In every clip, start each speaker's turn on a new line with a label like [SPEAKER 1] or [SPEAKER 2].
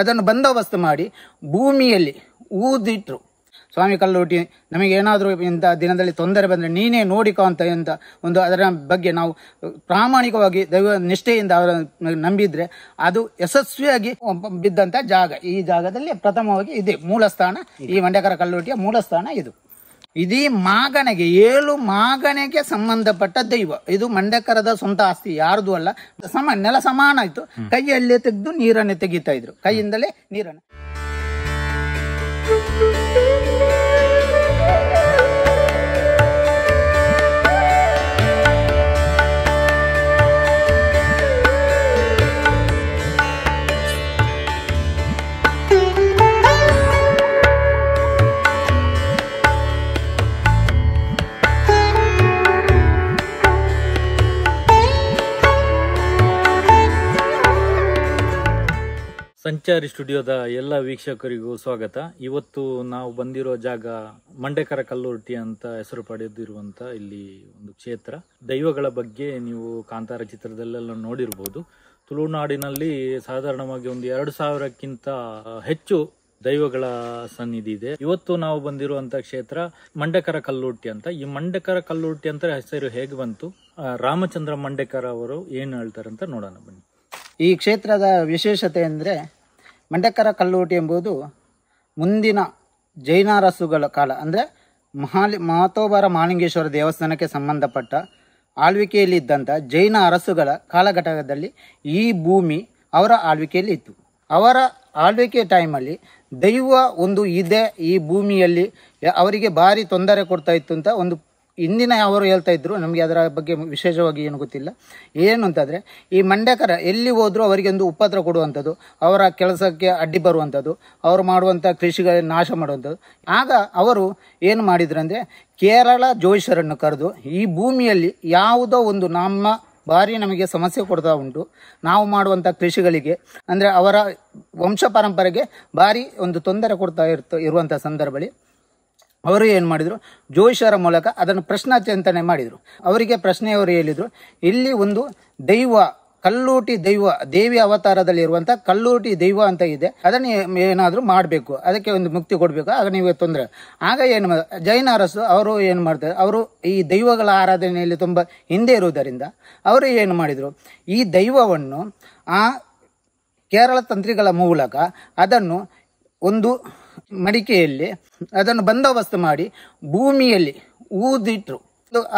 [SPEAKER 1] ಅದನ್ನು ಬಂದೋಬಸ್ತ್ ಮಾಡಿ ಭೂಮಿಯಲ್ಲಿ ಊದಿಟ್ರು ಸ್ವಾಮಿ ಕಲ್ಲೋಟಿ ನಮಗೆ ಏನಾದರೂ ಇಂಥ ದಿನದಲ್ಲಿ ತೊಂದರೆ ಬಂದರೆ ನೀನೇ ನೋಡಿಕೊ ಅಂತ ಎಂಥ ಒಂದು ಅದರ ಬಗ್ಗೆ ನಾವು ಪ್ರಾಮಾಣಿಕವಾಗಿ ದೈವ ನಿಷ್ಠೆಯಿಂದ ಅವರ ನಂಬಿದರೆ ಅದು ಯಶಸ್ವಿಯಾಗಿ ಬಿದ್ದಂಥ ಜಾಗ ಈ ಜಾಗದಲ್ಲಿ ಪ್ರಥಮವಾಗಿ ಇದೆ ಮೂಲ ಸ್ಥಾನ ಈ ಮಂಡ್ಯಕರ ಕಲ್ಲೋಟಿಯ ಮೂಲ ಸ್ಥಾನ ಇದು ಇದೀ ಮಾಗನೆಗೆ ಏಳು ಮಾಗನೆಗೆ ಸಂಬಂಧಪಟ್ಟ ದೈವ ಇದು ಮಂಡ್ಯಕರದ ಸ್ವಂತ ಆಸ್ತಿ ಯಾರ್ದು ಅಲ್ಲ ಸಮಾನ ನೆಲ ಸಮಾನ ಆಯ್ತು ಕೈಯಲ್ಲೇ ತೆಗೆದು ನೀರನ್ನೇ ತೆಗಿತಾ ಇದ್ರು ಕೈಯಿಂದಲೇ ನೀರನ್ನು
[SPEAKER 2] ಸಂಚಾರಿ ಸ್ಟುಡಿಯೋದ ಎಲ್ಲ ವೀಕ್ಷಕರಿಗೂ ಸ್ವಾಗತ ಇವತ್ತು ನಾವು ಬಂದಿರೋ ಜಾಗ ಮಂಡೆಕರ ಕಲ್ಲುರ್ಟಿ ಅಂತ ಹೆಸರು ಪಡೆದಿರುವಂತ ಇಲ್ಲಿ ಒಂದು ಕ್ಷೇತ್ರ ದೈವಗಳ ಬಗ್ಗೆ ನೀವು ಕಾಂತಾರ ಚಿತ್ರದಲ್ಲೆಲ್ಲ ನೋಡಿರ್ಬೋದು ತುಳುನಾಡಿನಲ್ಲಿ ಸಾಧಾರಣವಾಗಿ ಒಂದು ಎರಡು ಸಾವಿರಕ್ಕಿಂತ ಹೆಚ್ಚು ದೈವಗಳ ಸನ್ನಿಧಿ ಇದೆ ಇವತ್ತು ನಾವು ಬಂದಿರುವಂತಹ ಕ್ಷೇತ್ರ ಮಂಡೆಕರ ಕಲ್ಲುರ್ಟಿ ಅಂತ ಈ ಮಂಡೆಕರ ಕಲ್ಲುರ್ಟಿ ಅಂತ ಹೆಸರು ಹೇಗೆ ಬಂತು ರಾಮಚಂದ್ರ ಮಂಡೆಕರ ಅವರು ಏನು ಹೇಳ್ತಾರೆ ಅಂತ ನೋಡೋಣ ಬನ್ನಿ
[SPEAKER 1] ಈ ಕ್ಷೇತ್ರದ ವಿಶೇಷತೆ ಅಂದ್ರೆ ಮಂಡಕರ ಕಲ್ಲೋಟಿ ಎಂಬುದು ಮುಂದಿನ ಜೈನಾರಸುಗಳ ಕಾಲ ಅಂದರೆ ಮಹಾಲಿ ಮಾತೋಬಾರ ಮಾಲಿಂಗೇಶ್ವರ ದೇವಸ್ಥಾನಕ್ಕೆ ಸಂಬಂಧಪಟ್ಟ ಆಳ್ವಿಕೆಯಲ್ಲಿ ಇದ್ದಂಥ ಜೈನ ಅರಸುಗಳ ಕಾಲಘಟಕದಲ್ಲಿ ಈ ಭೂಮಿ ಅವರ ಆಳ್ವಿಕೆಯಲ್ಲಿ ಇತ್ತು ಅವರ ಆಳ್ವಿಕೆ ಟೈಮಲ್ಲಿ ದೈವ ಒಂದು ಇದೆ ಈ ಭೂಮಿಯಲ್ಲಿ ಅವರಿಗೆ ಭಾರಿ ತೊಂದರೆ ಕೊಡ್ತಾ ಇತ್ತು ಅಂತ ಒಂದು ಇಂದಿನ ಅವರು ಹೇಳ್ತಾ ಇದ್ರು ನಮಗೆ ಅದರ ಬಗ್ಗೆ ವಿಶೇಷವಾಗಿ ಏನು ಗೊತ್ತಿಲ್ಲ ಏನು ಅಂತಂದರೆ ಈ ಮಂಡ್ಯಕರ ಎಲ್ಲಿ ಹೋದರೂ ಅವರಿಗೆ ಒಂದು ಉಪದ್ರ ಕೊಡುವಂಥದ್ದು ಅವರ ಕೆಲಸಕ್ಕೆ ಅಡ್ಡಿ ಬರುವಂಥದ್ದು ಅವರು ಮಾಡುವಂಥ ಕೃಷಿಗಳ ನಾಶ ಮಾಡುವಂಥದ್ದು ಆಗ ಅವರು ಏನು ಅಂದರೆ ಕೇರಳ ಜೋಯಿಷರನ್ನು ಕರೆದು ಈ ಭೂಮಿಯಲ್ಲಿ ಯಾವುದೋ ಒಂದು ನಮ್ಮ ಭಾರಿ ನಮಗೆ ಸಮಸ್ಯೆ ಕೊಡ್ತಾ ಉಂಟು ನಾವು ಮಾಡುವಂಥ ಕೃಷಿಗಳಿಗೆ ಅಂದರೆ ಅವರ ವಂಶ ಪರಂಪರೆಗೆ ಭಾರಿ ಒಂದು ತೊಂದರೆ ಕೊಡ್ತಾ ಇರ್ತ ಇರುವಂಥ ಸಂದರ್ಭದಲ್ಲಿ ಅವರು ಏನು ಮಾಡಿದರು ಜ್ಯೋತಿಷರ ಮೂಲಕ ಅದನ್ನು ಚಿಂತನೆ ಮಾಡಿದರು ಅವರಿಗೆ ಪ್ರಶ್ನೆಯವರು ಹೇಳಿದರು ಇಲ್ಲಿ ಒಂದು ದೈವ ಕಲ್ಲೂಟಿ ದೈವ ದೇವಿ ಅವತಾರದಲ್ಲಿ ಇರುವಂಥ ಕಲ್ಲೂಟಿ ದೈವ ಅಂತ ಇದೆ ಅದನ್ನು ಏನಾದರೂ ಮಾಡಬೇಕು ಅದಕ್ಕೆ ಒಂದು ಮುಕ್ತಿ ಕೊಡಬೇಕು ಆಗ ನೀವು ತೊಂದರೆ ಆಗ ಏನು ಜೈನ ಅರಸು ಅವರು ಏನು ಮಾಡ್ತಾರೆ ಅವರು ಈ ದೈವಗಳ ಆರಾಧನೆಯಲ್ಲಿ ತುಂಬ ಹಿಂದೆ ಇರುವುದರಿಂದ ಅವರು ಏನು ಮಾಡಿದರು ಈ ದೈವವನ್ನು ಆ ಕೇರಳ ತಂತ್ರಿಗಳ ಮೂಲಕ ಅದನ್ನು ಒಂದು ಮಡಿಕೆಯಲ್ಲಿ ಅದನ್ನು ಬಂದೋಬಸ್ತ್ ಮಾಡಿ ಭೂಮಿಯಲ್ಲಿ ಊದಿಟ್ರು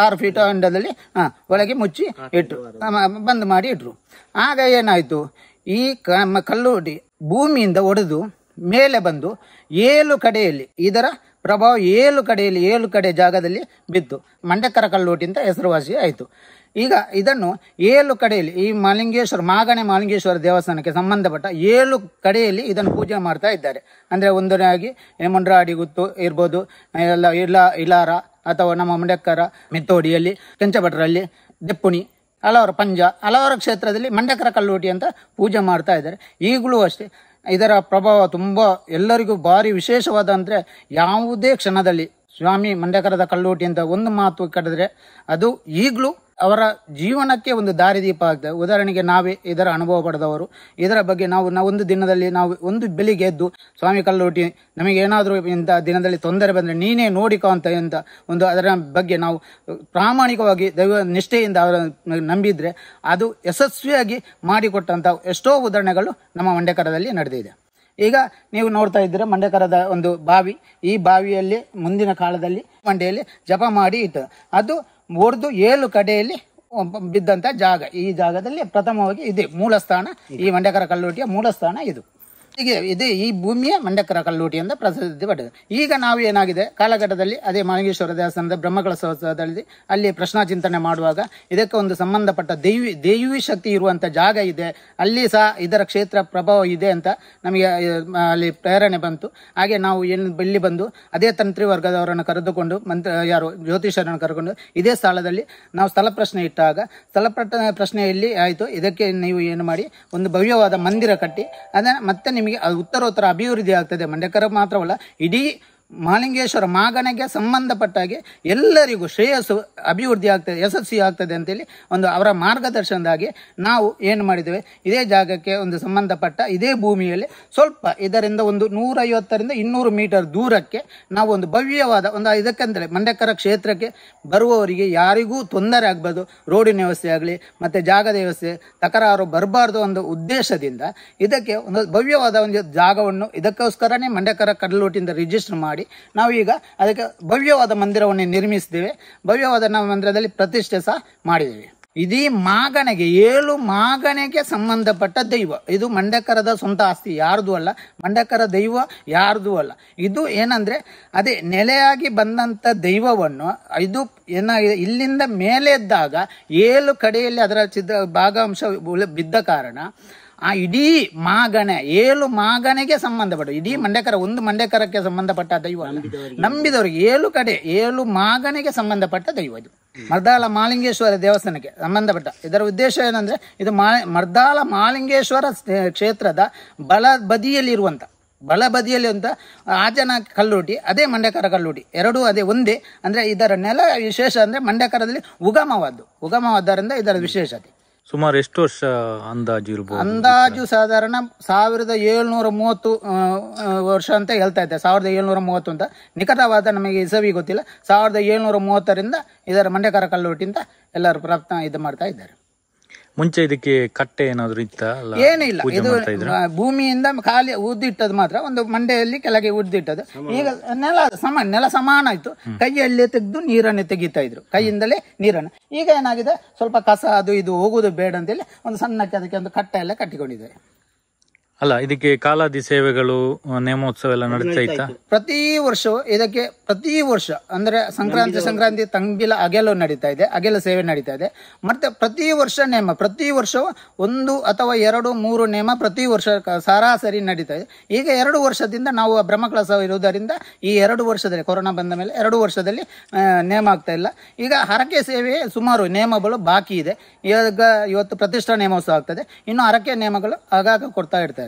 [SPEAKER 1] ಆರು ಫೀಟ್ ಅಂಡದಲ್ಲಿ ಹಾ ಒಳಗೆ ಮುಚ್ಚಿ ಇಟ್ರು ಬಂದ್ ಮಾಡಿ ಇಟ್ರು ಆಗ ಏನಾಯ್ತು ಈ ಕಲ್ಲುಡಿ ಭೂಮಿಯಿಂದ ಒಡೆದು ಮೇಲೆ ಬಂದು ಏಳು ಕಡೆಯಲ್ಲಿ ಇದರ ಪ್ರಭಾವ ಏಳು ಕಡೆಯಲ್ಲಿ ಏಳು ಕಡೆ ಜಾಗದಲ್ಲಿ ಬಿದ್ದು ಮಂಡಕರ ಕಲ್ಲೋಟಿ ಅಂತ ಹೆಸರುವಾಸಿ ಆಯಿತು ಈಗ ಇದನ್ನು ಏಳು ಕಡೆಯಲ್ಲಿ ಈ ಮಾಲಿಂಗೇಶ್ವರ ಮಾಗಣೆ ಮಾಲಿಂಗೇಶ್ವರ ದೇವಸ್ಥಾನಕ್ಕೆ ಸಂಬಂಧಪಟ್ಟ ಏಳು ಕಡೆಯಲ್ಲಿ ಇದನ್ನು ಪೂಜೆ ಮಾಡ್ತಾ ಇದ್ದಾರೆ ಅಂದರೆ ಒಂದನೇಯಾಗಿ ಮುಂಡ್ರಾಡಿ ಗುತ್ತು ಇರ್ಬೋದು ಎಲ್ಲ ಇಲಾ ಇಲಾರ ಅಥವಾ ನಮ್ಮ ಮಂಡಕ್ಕರ ಮಿತ್ತೋಡಿಯಲ್ಲಿ ಕೆಂಚಭಟ್ರಲ್ಲಿ ದೆಪ್ಪುಣಿ ಹಲವಾರು ಪಂಜ ಹಲವಾರು ಕ್ಷೇತ್ರದಲ್ಲಿ ಮಂಡಕರ ಕಲ್ಲೋಟಿ ಅಂತ ಪೂಜೆ ಮಾಡ್ತಾ ಇದ್ದಾರೆ ಈಗಲೂ ಅಷ್ಟೇ ಇದರ ಪ್ರಭಾವ ತುಂಬ ಎಲ್ಲರಿಗೂ ಭಾರಿ ವಿಶೇಷವಾದ ಅಂದರೆ ಯಾವುದೇ ಕ್ಷಣದಲ್ಲಿ ಸ್ವಾಮಿ ಮಂಡ್ಯಕರದ ಕಲ್ಲೋಟಿ ಅಂತ ಒಂದು ಮಾತು ಕಡಿದ್ರೆ ಅದು ಈಗಲೂ ಅವರ ಜೀವನಕ್ಕೆ ಒಂದು ದಾರಿದೀಪ ಆಗ್ತದೆ ಉದಾಹರಣೆಗೆ ನಾವೇ ಇದರ ಅನುಭವ ಪಡೆದವರು ಇದರ ಬಗ್ಗೆ ನಾವು ನಾವು ಒಂದು ದಿನದಲ್ಲಿ ನಾವು ಒಂದು ಬೆಳಿಗ್ಗೆ ಎದ್ದು ಸ್ವಾಮಿ ಕಲ್ಲೋಟಿ ನಮಗೆ ಏನಾದರೂ ಇಂಥ ದಿನದಲ್ಲಿ ತೊಂದರೆ ಬಂದರೆ ನೀನೇ ನೋಡಿಕೋ ಅಂತ ಎಂತ ಒಂದು ಅದರ ಬಗ್ಗೆ ನಾವು ಪ್ರಾಮಾಣಿಕವಾಗಿ ದೈವ ನಿಷ್ಠೆಯಿಂದ ಅವರ ನಂಬಿದರೆ ಅದು ಯಶಸ್ವಿಯಾಗಿ ಮಾಡಿಕೊಟ್ಟಂಥ ಎಷ್ಟೋ ಉದಾಹರಣೆಗಳು ನಮ್ಮ ಮಂಡ್ಯಕರದಲ್ಲಿ ನಡೆದಿದೆ ಈಗ ನೀವು ನೋಡ್ತಾ ಇದ್ದೀರ ಮಂಡ್ಯಕರದ ಒಂದು ಬಾವಿ ಈ ಬಾವಿಯಲ್ಲಿ ಮುಂದಿನ ಕಾಲದಲ್ಲಿ ಮಂಡ್ಯಲ್ಲಿ ಜಪ ಮಾಡಿ ಇಟ್ಟು ಅದು ಮೂರ್ದು ಏಳು ಕಡೆಯಲ್ಲಿ ಬಿದ್ದಂತ ಜಾಗ ಈ ಜಾಗದಲ್ಲಿ ಪ್ರಥಮವಾಗಿ ಇದೆ ಮೂಲ ಸ್ಥಾನ ಈ ಮಂಡ್ಯಕರ ಕಲ್ಲೋಟಿಯ ಮೂಲ ಸ್ಥಾನ ಇದು ಹೀಗೆ ಇದೇ ಈ ಭೂಮಿಯೇ ಮಂಡಕರ ಕಲ್ಲೂಟಿ ಅಂತ ಪ್ರಸಿದ್ಧಿ ಪಡೆದಿದೆ ಈಗ ನಾವು ಏನಾಗಿದೆ ಕಾಲಘಟ್ಟದಲ್ಲಿ ಅದೇ ಮಾನಗೇಶ್ವರ ದೇವಸ್ಥಾನದ ಬ್ರಹ್ಮಗಳ ಸಹೋತ್ಸವದಲ್ಲಿ ಅಲ್ಲಿ ಪ್ರಶ್ನಾ ಚಿಂತನೆ ಮಾಡುವಾಗ ಇದಕ್ಕೆ ಒಂದು ಸಂಬಂಧಪಟ್ಟ ದೈವಿ ದೈವಿ ಶಕ್ತಿ ಇರುವಂಥ ಜಾಗ ಇದೆ ಅಲ್ಲಿ ಸಹ ಇದರ ಕ್ಷೇತ್ರ ಪ್ರಭಾವ ಇದೆ ಅಂತ ನಮಗೆ ಅಲ್ಲಿ ಪ್ರೇರಣೆ ಬಂತು ಹಾಗೆ ನಾವು ಏನು ಇಲ್ಲಿ ಬಂದು ಅದೇ ತಂತ್ರಿ ವರ್ಗದವರನ್ನು ಕರೆದುಕೊಂಡು ಮಂತ್ರ ಯಾರು ಜ್ಯೋತಿಷರನ್ನು ಕರೆದುಕೊಂಡು ಇದೇ ಸ್ಥಳದಲ್ಲಿ ನಾವು ಸ್ಥಳ ಪ್ರಶ್ನೆ ಇಟ್ಟಾಗ ಸ್ಥಳ ಪ್ರಶ್ನೆಯಲ್ಲಿ ಆಯಿತು ಇದಕ್ಕೆ ನೀವು ಏನು ಮಾಡಿ ಒಂದು ಭವ್ಯವಾದ ಮಂದಿರ ಕಟ್ಟಿ ಅದನ್ನು ಮತ್ತೆ ನಿಮಗೆ ಉತ್ತರ ಉತ್ತರ ಅಭಿವೃದ್ಧಿ ಆಗ್ತದೆ ಮಂಡ್ಯಕರ ಮಾತ್ರವಲ್ಲ ಇಡೀ ಮಹಾಲಿಂಗೇಶ್ವರ ಮಾಗಣೆಗೆ ಹಾಗೆ ಎಲ್ಲರಿಗೂ ಶ್ರೇಯಸ್ಸು ಅಭಿವೃದ್ಧಿ ಆಗ್ತದೆ ಯಶಸ್ವಿ ಆಗ್ತದೆ ಅಂತೇಳಿ ಒಂದು ಅವರ ಮಾರ್ಗದರ್ಶನದಾಗಿ ನಾವು ಏನು ಮಾಡಿದ್ದೇವೆ ಇದೇ ಜಾಗಕ್ಕೆ ಒಂದು ಸಂಬಂಧಪಟ್ಟ ಇದೇ ಭೂಮಿಯಲ್ಲಿ ಸ್ವಲ್ಪ ಇದರಿಂದ ಒಂದು ನೂರೈವತ್ತರಿಂದ ಇನ್ನೂರು ಮೀಟರ್ ದೂರಕ್ಕೆ ನಾವು ಒಂದು ಭವ್ಯವಾದ ಒಂದು ಇದಕ್ಕೆಂದರೆ ಮಂಡ್ಯಕರ ಕ್ಷೇತ್ರಕ್ಕೆ ಬರುವವರಿಗೆ ಯಾರಿಗೂ ತೊಂದರೆ ಆಗ್ಬೋದು ರೋಡಿನ ವ್ಯವಸ್ಥೆ ಆಗಲಿ ಮತ್ತು ಜಾಗದ ವ್ಯವಸ್ಥೆ ತಕರಾರು ಬರಬಾರ್ದು ಒಂದು ಉದ್ದೇಶದಿಂದ ಇದಕ್ಕೆ ಒಂದು ಭವ್ಯವಾದ ಒಂದು ಜಾಗವನ್ನು ಇದಕ್ಕೋಸ್ಕರನೇ ಮಂಡ್ಯಕರ ಕಡಲೂಟಿಂದ ರಿಜಿಸ್ಟರ್ ಮಾಡಿ ನಾವೀಗ ಅದಕ್ಕೆ ಭವ್ಯವಾದ ಮಂದಿರವನ್ನು ನಿರ್ಮಿಸಿದ್ದೇವೆ ಭವ್ಯವಾದ ನಾವು ಮಂದಿರದಲ್ಲಿ ಪ್ರತಿಷ್ಠೆ ಸಹ ಮಾಡಿದ್ದೇವೆ ಇದೀ ಮಾಗಣೆಗೆ ಏಳು ಮಾಗಣೆಗೆ ಸಂಬಂಧಪಟ್ಟ ದೈವ ಇದು ಮಂಡಕರದ ಸ್ವಂತ ಆಸ್ತಿ ಯಾರ್ದು ಅಲ್ಲ ಮಂಡಕರ ದೈವ ಯಾರ್ದು ಅಲ್ಲ ಇದು ಏನಂದ್ರೆ ಅದೇ ನೆಲೆಯಾಗಿ ಬಂದಂತ ದೈವವನ್ನು ಇದು ಏನಾಗಿದೆ ಇಲ್ಲಿಂದ ಮೇಲೆ ಇದ್ದಾಗ ಏಳು ಕಡೆಯಲ್ಲಿ ಅದರ ಚಿತ್ರ ಭಾಗಾಂಶ ಬಿದ್ದ ಕಾರಣ ಆ ಇಡೀ ಮಾಗಣ ಏಳು ಮಾಗಣೆಗೆ ಸಂಬಂಧಪಟ್ಟ ಇಡೀ ಮಂಡ್ಯಕರ ಒಂದು ಮಂಡ್ಯಕರಕ್ಕೆ ಸಂಬಂಧಪಟ್ಟ ದೈವ ನಂಬಿದವರು ಏಳು ಕಡೆ ಏಳು ಮಾಗಣೆಗೆ ಸಂಬಂಧಪಟ್ಟ ದೈವ ಇದು ಮರ್ದಾಳ ಮಾಲಿಂಗೇಶ್ವರ ದೇವಸ್ಥಾನಕ್ಕೆ ಸಂಬಂಧಪಟ್ಟ ಇದರ ಉದ್ದೇಶ ಏನಂದ್ರೆ ಇದು ಮಾ ಮರ್ದಾಳ ಮಾಲಿಂಗೇಶ್ವರ ಕ್ಷೇತ್ರದ ಬಲ ಬದಿಯಲ್ಲಿರುವಂಥ ಬಲ ಬದಿಯಲ್ಲಿ ಅಂತ ಆಜನ ಕಲ್ಲೋಟಿ ಅದೇ ಮಂಡ್ಯಕರ ಕಲ್ಲೋಟಿ ಎರಡೂ ಅದೇ ಒಂದೇ ಅಂದ್ರೆ ಇದರ ನೆಲ ವಿಶೇಷ ಅಂದ್ರೆ ಮಂಡ್ಯಕರದಲ್ಲಿ ಉಗಮವಾದ್ದು ಉಗಮವಾದ್ದರಿಂದ ಇದರ ವಿಶೇಷತೆ
[SPEAKER 2] ಸುಮಾರು ಎಷ್ಟು ವರ್ಷ ಅಂದಾಜು ಇರ್ಬೋದು ಅಂದಾಜು
[SPEAKER 1] ಸಾಧಾರಣ ಸಾವಿರದ ಏಳ್ನೂರ ಮೂವತ್ತು ವರ್ಷ ಅಂತ ಹೇಳ್ತಾ ಇದ್ದಾರೆ ಸಾವಿರದ ಏಳ್ನೂರ ಮೂವತ್ತು ಅಂತ ನಿಕಟವಾದ ನಮಗೆ ಇಸವಿ ಗೊತ್ತಿಲ್ಲ ಸಾವಿರದ ಏಳ್ನೂರ ಮೂವತ್ತರಿಂದ ಇದರ ಮಂಡ್ಯಕರ ಕಲ್ಲೋಟಿಂದ ಎಲ್ಲರೂ ಪ್ರಾಪ್ತ ಇದು ಮಾಡ್ತಾ ಇದ್ದಾರೆ
[SPEAKER 2] ಮುಂಚೆ ಇದಕ್ಕೆ ಕಟ್ಟೆ ಏನಾದ್ರು ಇತ್ತ ಏನಿಲ್ಲ ಇದು
[SPEAKER 1] ಭೂಮಿಯಿಂದ ಖಾಲಿ ಉದ್ದಿಟ್ಟದ್ ಮಾತ್ರ ಒಂದು ಮಂಡೆಯಲ್ಲಿ ಕೆಳಗೆ ಉದ್ದಿಟ್ಟದ್ದು ಈಗ ನೆಲ ಸಮಾನ ನೆಲ ಸಮಾನ ಆಯ್ತು ಕೈಯಲ್ಲಿ ತೆಗೆದು ನೀರನ್ನು ತೆಗಿತಾ ಇದ್ರು ಕೈಯಿಂದಲೇ ನೀರನ್ನು ಈಗ ಏನಾಗಿದೆ ಸ್ವಲ್ಪ ಕಸ ಅದು ಇದು ಹೋಗುದು ಬೇಡ ಅಂತೇಳಿ ಒಂದು ಸಣ್ಣಕ್ಕೆ ಅದಕ್ಕೆ ಒಂದು ಕಟ್ಟೆ ಎಲ್ಲ ಕಟ್ಟಿಕೊಂಡಿದ್ದಾರೆ
[SPEAKER 2] ಅಲ್ಲ ಇದಕ್ಕೆ ಕಾಲಾದಿ ಸೇವೆಗಳು ನೇಮೋತ್ಸವ ಎಲ್ಲ ನಡೀತಾ ಇತ್ತಾ
[SPEAKER 1] ಪ್ರತಿ ವರ್ಷವೂ ಇದಕ್ಕೆ ಪ್ರತಿ ವರ್ಷ ಅಂದ್ರೆ ಸಂಕ್ರಾಂತಿ ಸಂಕ್ರಾಂತಿ ತಂಗಿಲ ಅಗೆಲು ನಡೀತಾ ಇದೆ ಅಗೆಲ ಸೇವೆ ನಡೀತಾ ಇದೆ ಮತ್ತೆ ಪ್ರತಿ ವರ್ಷ ನೇಮ ಪ್ರತಿ ವರ್ಷವೂ ಒಂದು ಅಥವಾ ಎರಡು ಮೂರು ನೇಮ ಪ್ರತಿ ವರ್ಷ ಸರಾಸರಿ ನಡೀತಾ ಇದೆ ಈಗ ಎರಡು ವರ್ಷದಿಂದ ನಾವು ಬ್ರಹ್ಮಕಲಸ ಇರುವುದರಿಂದ ಈ ಎರಡು ವರ್ಷದಲ್ಲಿ ಕೊರೋನಾ ಬಂದ ಮೇಲೆ ಎರಡು ವರ್ಷದಲ್ಲಿ ನೇಮ ಆಗ್ತಾ ಇಲ್ಲ ಈಗ ಹರಕೆ ಸೇವೆ ಸುಮಾರು ನೇಮಗಳು ಬಾಕಿ ಇದೆ ಈಗ ಇವತ್ತು ಪ್ರತಿಷ್ಠಾ ನೇಮೋತ್ಸವ ಆಗ್ತದೆ ಇನ್ನು ಹರಕೆ ನೇಮಗಳು ಆಗಾಗ ಕೊಡ್ತಾ ಇರ್ತದೆ